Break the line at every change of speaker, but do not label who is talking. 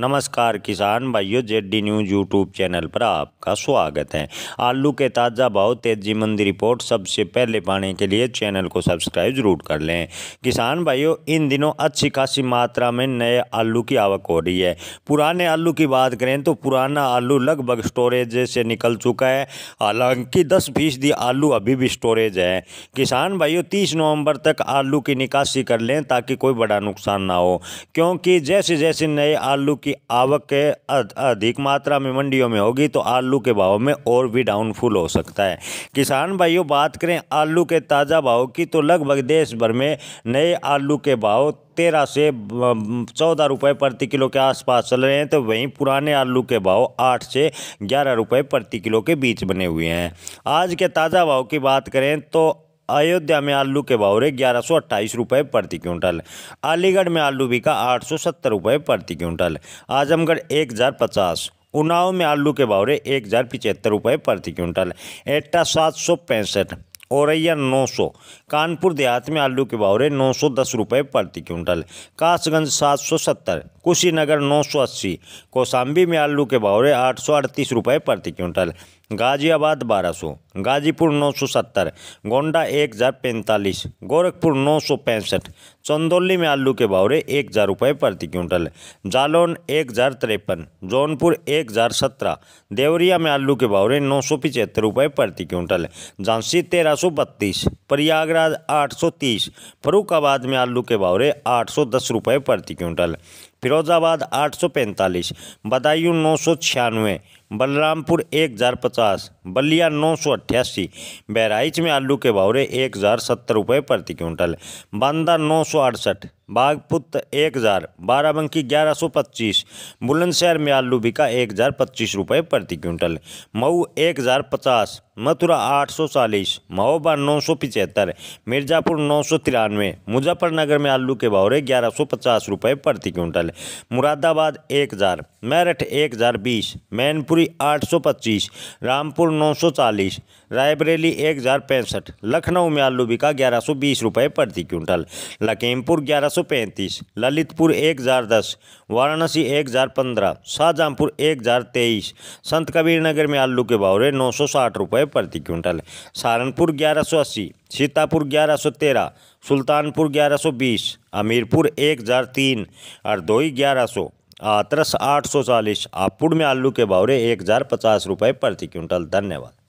नमस्कार किसान भाइयों Z D news YouTube channel पर आपका स्वागत है आलू के ताज़ा भाव तेजी मंदी रिपोर्ट सबसे पहले पाने के लिए चैनल को सब्सक्राइब जरूर कर लें किसान भाइयों इन दिनों अच्छी खासी मात्रा में नए आलू की आवक हो रही है पुराने आलू की बात करें तो पुराना आलू लगभग स्टोरेज से निकल चुका है हालांकि दस फीसदी आलू अभी भी स्टोरेज है किसान भाइयों तीस नवम्बर तक आलू की निकासी कर लें ताकि कोई बड़ा नुकसान ना हो क्योंकि जैसे जैसे नए आलू की आवक अधिक मात्रा में मंडियों में होगी तो आलू के भाव में और भी डाउनफुल हो सकता है किसान भाइयों बात करें आलू के ताज़ा भाव की तो लगभग देश भर में नए आलू के भाव तेरह से चौदह रुपये प्रति किलो के आसपास चल रहे हैं तो वहीं पुराने आलू के भाव आठ से ग्यारह रुपये प्रति किलो के बीच बने हुए हैं आज के ताज़ा भाव की बात करें तो अयोध्या में आलू के भाव रहे ग्यारह सौ अट्ठाईस रुपये प्रति क्विंटल अलीगढ़ में आलू बिका आठ सौ सत्तर रुपये प्रति क्विंटल आजमगढ़ एक हज़ार पचास उनाव में आलू के भाव रहे एक हज़ार पिचहत्तर रुपये प्रति क्विंटल एट्टा सात सौ पैंसठ औरैया नौ सौ कानपुर देहात में आलू के भाव रहे नौ सौ दस रुपये प्रति क्विंटल कासगंज सात सौ सत्तर कुशीनगर नौ सौ अस्सी कौसाम्बी में आलू के भाव रहे आठ सौ अड़तीस रुपये प्रति क्विंटल गाज़ियाबाद बारह सौ गाज़ीपुर नौ सौ सत्तर गोंडा एक हज़ार पैंतालीस गोरखपुर नौ सौ पैंसठ चंदौली में आलू के भावरे एक हज़ार रुपये प्रति क्विंटल जालौन एक हज़ार तिरपन जौनपुर एक हज़ार सत्रह देवरिया में आलू के भावरे नौ सौ पिचहत्तर रुपये प्रति क्विंटल झांसी तेरह सौ बत्तीस प्रयागराज आठ सौ तीस फरुखाबाद में आलू के भावरे आठ सौ दस रुपये प्रति क्विंटल फिरोजाबाद आठ सौ पैंतालीस बदायूं नौ सौ छियानवे बलरामपुर एक हज़ार पचास बलिया नौ सौ अट्ठासी बहराइच में आलू के भावरे एक हज़ार सत्तर रुपये प्रति क्विंटल बांदा नौ सौ अड़सठ बागपुत एक हज़ार बाराबंकी ग्यारह सौ पच्चीस बुलंदशहर में आलू बिका एक हज़ार पच्चीस रुपये प्रति क्विंटल मऊ एक हज़ार पचास मथुरा आठ सौ चालीस महोबा नौ सौ पिचहत्तर मिर्ज़ापुर नौ सौ तिरानवे मुजफ्फरनगर में आलू के भावरे ग्यारह सौ पचास रुपये प्रति क्विंटल मुरादाबाद एक हज़ार मेरठ एक हज़ार बीस मैनपुरी आठ सौ पच्चीस रामपुर करोड़ नौ सौ चालीस रायबरेली एक हज़ार पैंसठ लखनऊ में आलू बिका ग्यारह सौ बीस रुपये प्रति क्विंटल लखीमपुर ग्यारह सौ पैंतीस ललितपुर एक हज़ार दस वाराणसी एक हज़ार पंद्रह शाहजहांपुर एक हज़ार तेईस संत कबीर नगर में आलू के भाव नौ सौ साठ रुपये प्रति क्विंटल सहारनपुर ग्यारह सौ अस्सी सीतापुर ग्यारह सौ तेरह सुल्तानपुर ग्यारह सौ बीस हमीरपुर एक हज़ार तीन हरदोई ग्यारह सौ आतरस आठ सौ चालीस हापुड़ में आलू के भाव रहे एक हज़ार पचास रुपये प्रति क्विंटल धन्यवाद